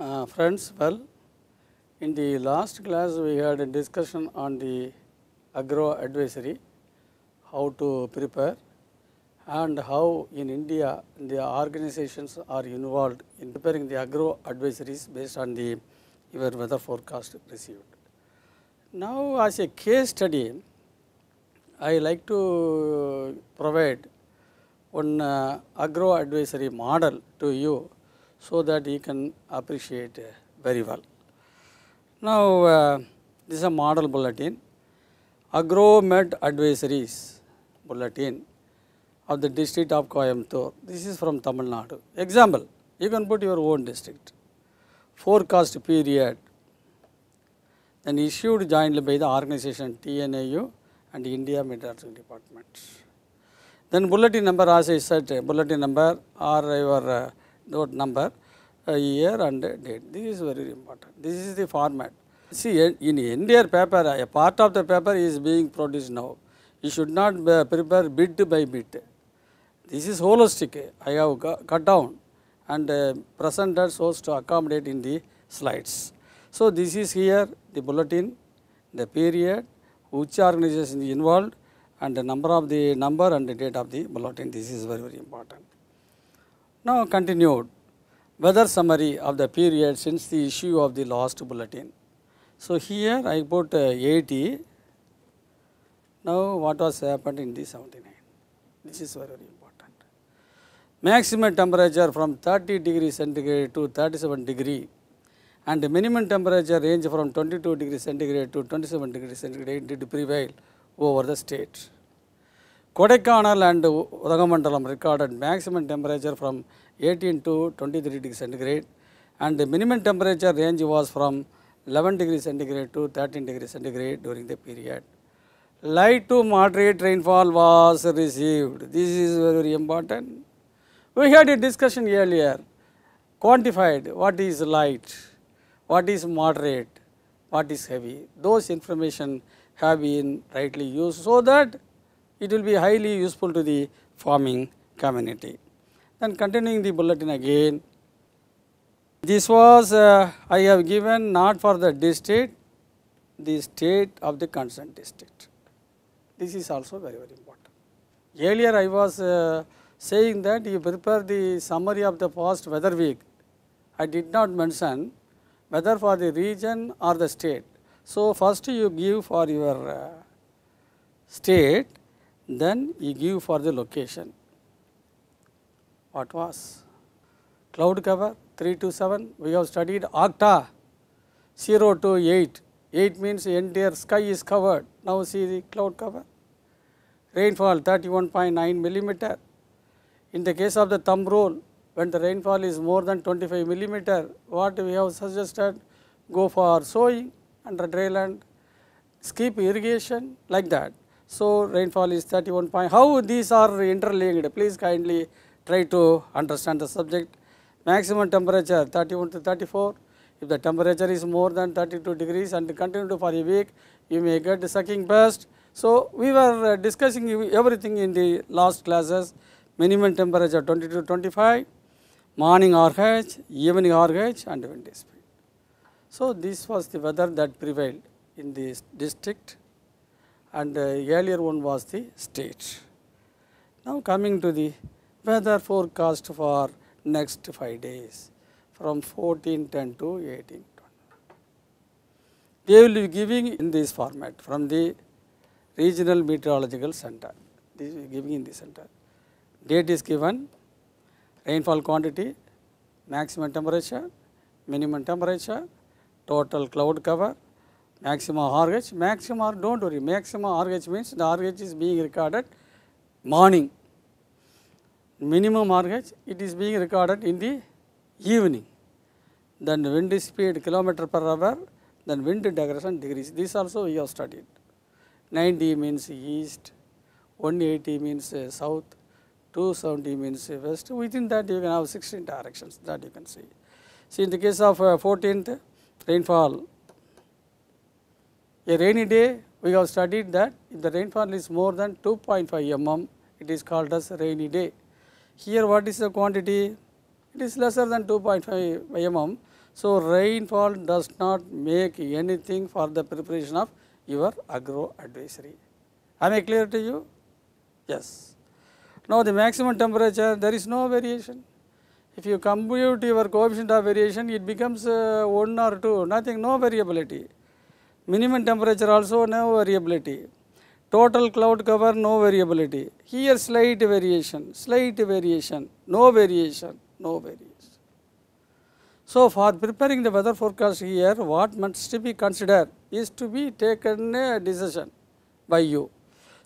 Uh, friends, well, in the last class we had a discussion on the agro advisory, how to prepare and how in India the organizations are involved in preparing the agro advisories based on the your weather forecast received. Now, as a case study, I like to provide one uh, agro advisory model to you so that he can appreciate uh, very well. Now, uh, this is a model bulletin, Agromed Advisories bulletin of the district of Coimbatore. This is from Tamil Nadu. Example, you can put your own district. Forecast period and issued jointly by the organization TNAU and India Meteorological Department. Then bulletin number as I said, bulletin number or your uh, note number, year and date. This is very important. This is the format. See, in entire paper, a part of the paper is being produced now. You should not uh, prepare bit by bit. This is holistic. I have cut down and uh, presented so as to accommodate in the slides. So, this is here the bulletin, the period, which organization is involved and the number of the number and the date of the bulletin. This is very, very important. Now continued weather summary of the period since the issue of the last bulletin. So here I put 80. Uh, now what was happened in the 79? This is very, very important. Maximum temperature from 30 degree centigrade to 37 degree and the minimum temperature range from 22 degree centigrade to 27 degree centigrade did prevail over the state. Kodaikanal and Udagamandlam recorded maximum temperature from 18 to 23 degrees centigrade and the minimum temperature range was from 11 degrees centigrade to 13 degrees centigrade during the period. Light to moderate rainfall was received. This is very important. We had a discussion earlier, quantified what is light, what is moderate, what is heavy. Those information have been rightly used so that it will be highly useful to the farming community. Then continuing the bulletin again, this was uh, I have given not for the district, the state of the concerned district. This is also very very important. Earlier I was uh, saying that you prepare the summary of the past weather week. I did not mention whether for the region or the state. So, first you give for your uh, state then you give for the location. What was? Cloud cover 3 to 7, we have studied octa 0 to 8, 8 means entire sky is covered. Now see the cloud cover. Rainfall 31.9 millimeter. In the case of the thumb rule, when the rainfall is more than 25 millimeter, what we have suggested? Go for sowing under land. skip irrigation like that. So, rainfall is 31 point. How these are interlinked? Please kindly try to understand the subject. Maximum temperature 31 to 34. If the temperature is more than 32 degrees and continued for a week, you may get the sucking pest. So, we were uh, discussing everything in the last classes. Minimum temperature 20 to 25, morning RH, evening RH and wind speed. So, this was the weather that prevailed in this district and the earlier one was the state. Now coming to the weather forecast for next 5 days from 1410 to 1820. They will be giving in this format from the regional meteorological center. This is giving in the center. Date is given, rainfall quantity, maximum temperature, minimum temperature, total cloud cover, maxima RH, maxima do not worry Maximum RH means the RH is being recorded morning, minimum RH it is being recorded in the evening. Then wind speed kilometer per hour, then wind digression degrees this also we have studied. 90 means east, 180 means uh, south, 270 means west within that you can have 16 directions that you can see. See in the case of 14th uh, rainfall a rainy day we have studied that if the rainfall is more than 2.5 mm it is called as rainy day. Here what is the quantity? It is lesser than 2.5 mm. So, rainfall does not make anything for the preparation of your agro advisory. Am I clear to you? Yes. Now, the maximum temperature there is no variation. If you compute your coefficient of variation it becomes uh, 1 or 2 nothing no variability. Minimum temperature also no variability. Total cloud cover, no variability. Here slight variation, slight variation, no variation, no variation. So for preparing the weather forecast here, what must to be considered is to be taken a decision by you.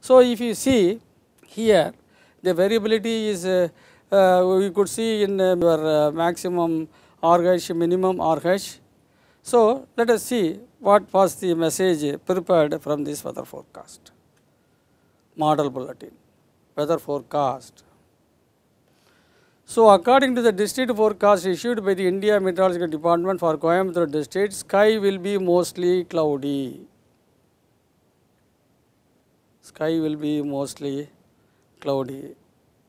So if you see here, the variability is, uh, uh, we could see in uh, your uh, maximum RH, minimum RH, so, let us see what was the message prepared from this weather forecast model bulletin weather forecast. So, according to the district forecast issued by the India Meteorological Department for Coimbatore district, sky will be mostly cloudy. Sky will be mostly cloudy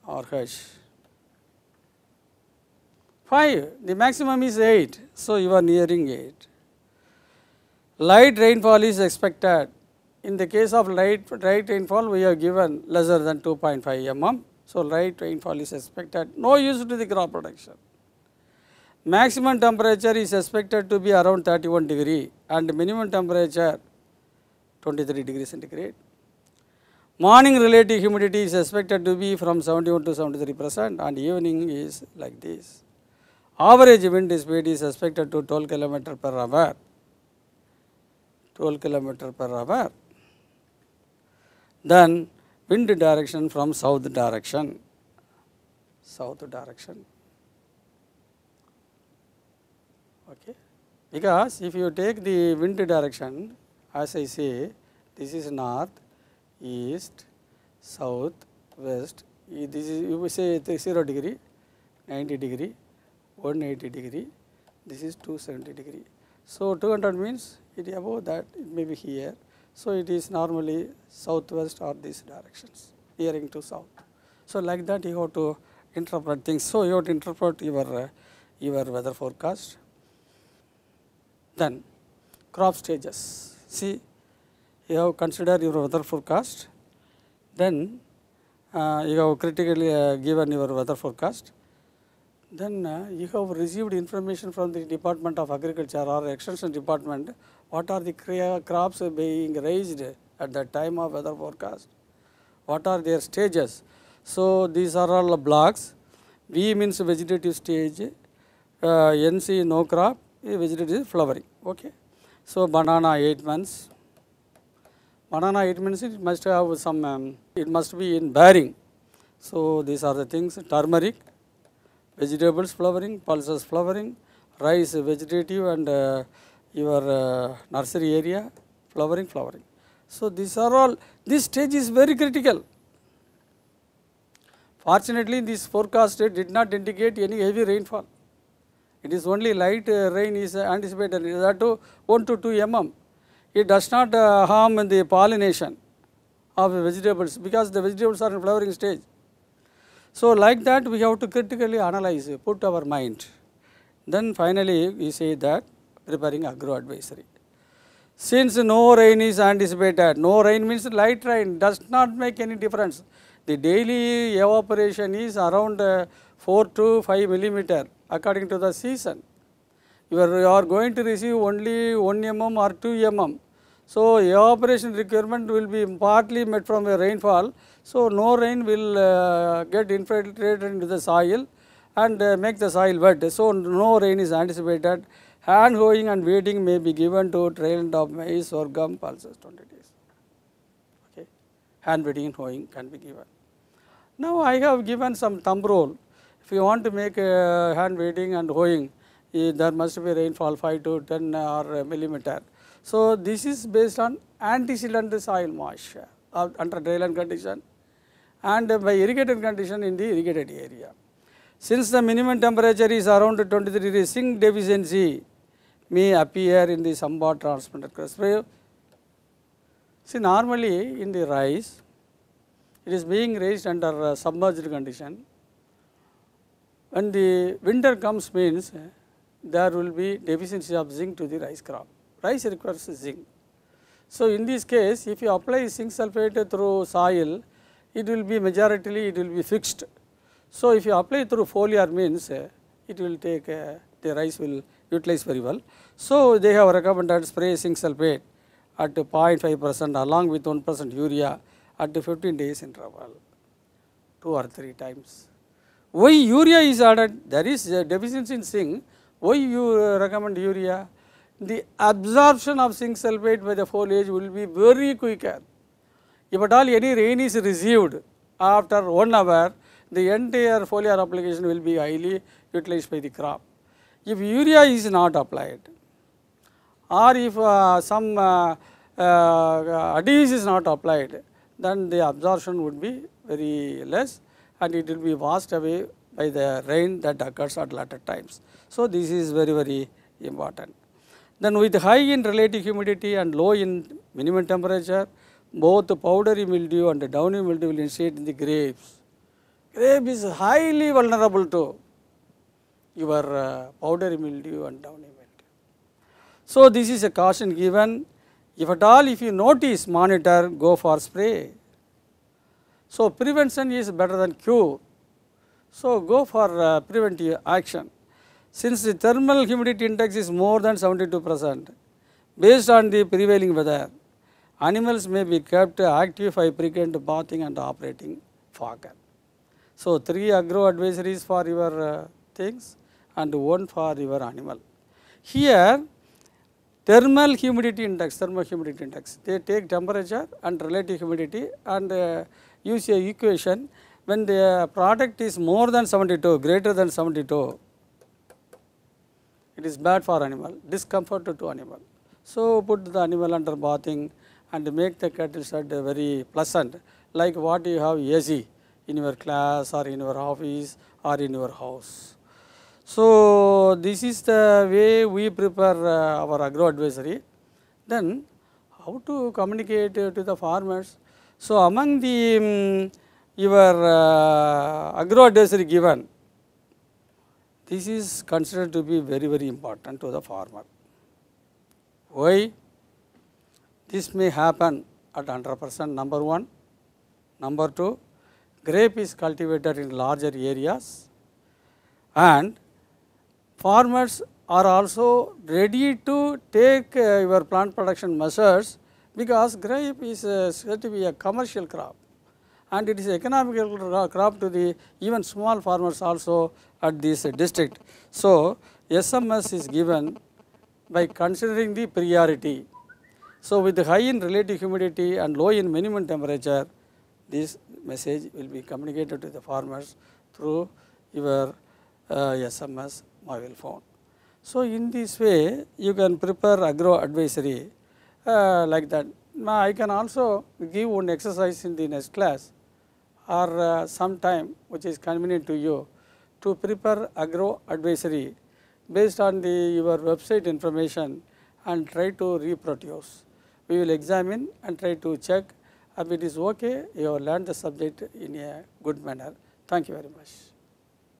or hush. 5, the maximum is 8, so you are nearing 8 light rainfall is expected. In the case of light, light rainfall, we have given lesser than 2.5 mm. So, light rainfall is expected, no use to the crop production. Maximum temperature is expected to be around 31 degree and minimum temperature 23 degree centigrade. Morning relative humidity is expected to be from 71 to 73 percent and evening is like this. Average wind speed is expected to 12 km per hour 12 kilometer per hour. Then wind direction from south direction, south direction. Okay. Because if you take the wind direction as I say this is north, east, south, west, this is you say 0 degree, 90 degree, 180 degree, this is 270 degree. So, 200 means it above that it may be here. So it is normally southwest or these directions, nearing to south. So like that you have to interpret things. So you have to interpret your, uh, your weather forecast. Then crop stages. See, you have considered your weather forecast. Then uh, you have critically uh, given your weather forecast. Then uh, you have received information from the Department of Agriculture or Extension Department. What are the crops being raised at the time of weather forecast? What are their stages? So these are all blocks. V means vegetative stage. Uh, NC no crop. Vegetative flowering. Okay. So banana eight months. Banana eight months. It must have some. Um, it must be in bearing. So these are the things. Turmeric vegetables flowering, pulses flowering, rice vegetative and uh, your uh, nursery area flowering, flowering. So, these are all this stage is very critical. Fortunately, this forecast did not indicate any heavy rainfall. It is only light uh, rain is anticipated that to 1 to 2 mm. It does not uh, harm the pollination of vegetables because the vegetables are in flowering stage. So, like that we have to critically analyze, put our mind. Then finally, we say that preparing agro advisory. Since no rain is anticipated, no rain means light rain does not make any difference. The daily evaporation is around uh, 4 to 5 millimeter according to the season. You are, you are going to receive only 1 mm or 2 mm so, evaporation requirement will be partly met from the rainfall. So, no rain will uh, get infiltrated into the soil and uh, make the soil wet. So, no rain is anticipated. Hand hoeing and weeding may be given to trailing of maize, or gum pulses 20 days. Okay. Hand weeding and hoeing can be given. Now, I have given some thumb rule. If you want to make uh, hand weeding and hoeing, eh, there must be rainfall 5 to 10 or uh, millimeter so, this is based on antecedent soil moisture uh, under dryland condition and by irrigated condition in the irrigated area. Since the minimum temperature is around 23 degrees, zinc deficiency may appear in the somewhat transplanted crust. See normally in the rice, it is being raised under uh, submerged condition. When the winter comes means uh, there will be deficiency of zinc to the rice crop rice requires zinc. So, in this case if you apply zinc sulphate through soil it will be majorly it will be fixed. So, if you apply through foliar means it will take the rice will utilize very well. So, they have recommended spray zinc sulphate at 0.5 percent along with 1 percent urea at 15 days interval 2 or 3 times. Why urea is added there is a deficiency in zinc why you recommend urea the absorption of zinc sulphate by the foliage will be very quicker. If at all any rain is received after 1 hour, the entire foliar application will be highly utilized by the crop. If urea is not applied or if uh, some uh, uh, adhesive is not applied, then the absorption would be very less and it will be washed away by the rain that occurs at later times. So, this is very very important. Then with high in relative humidity and low in minimum temperature, both the powdery mildew and the downy mildew will initiate in the grapes. Grape is highly vulnerable to your uh, powdery mildew and downy mildew. So, this is a caution given if at all if you notice monitor go for spray. So, prevention is better than cure. So, go for uh, preventive action since the thermal humidity index is more than 72 percent, based on the prevailing weather, animals may be kept active by frequent bathing and operating fogger. So, three agro advisories for your uh, things and one for your animal. Here thermal humidity index, thermal humidity index, they take temperature and relative humidity and uh, use a equation when the product is more than 72, greater than 72, it is bad for animal, discomfort to animal. So put the animal under bathing and make the cattle shed very pleasant like what you have easy in your class or in your office or in your house. So this is the way we prepare uh, our agro advisory. Then how to communicate to the farmers. So among the um, your uh, agro advisory given, this is considered to be very very important to the farmer. Why? This may happen at 100 percent number 1, number 2 grape is cultivated in larger areas and farmers are also ready to take uh, your plant production measures because grape is uh, said to be a commercial crop and it is economical crop to the even small farmers also at this district. So, SMS is given by considering the priority. So, with high in relative humidity and low in minimum temperature, this message will be communicated to the farmers through your uh, SMS mobile phone. So, in this way you can prepare agro advisory uh, like that. Now, I can also give one exercise in the next class or uh, some time which is convenient to you to prepare agro advisory based on the your website information and try to reproduce. We will examine and try to check if it is okay you have learned the subject in a good manner. Thank you very much.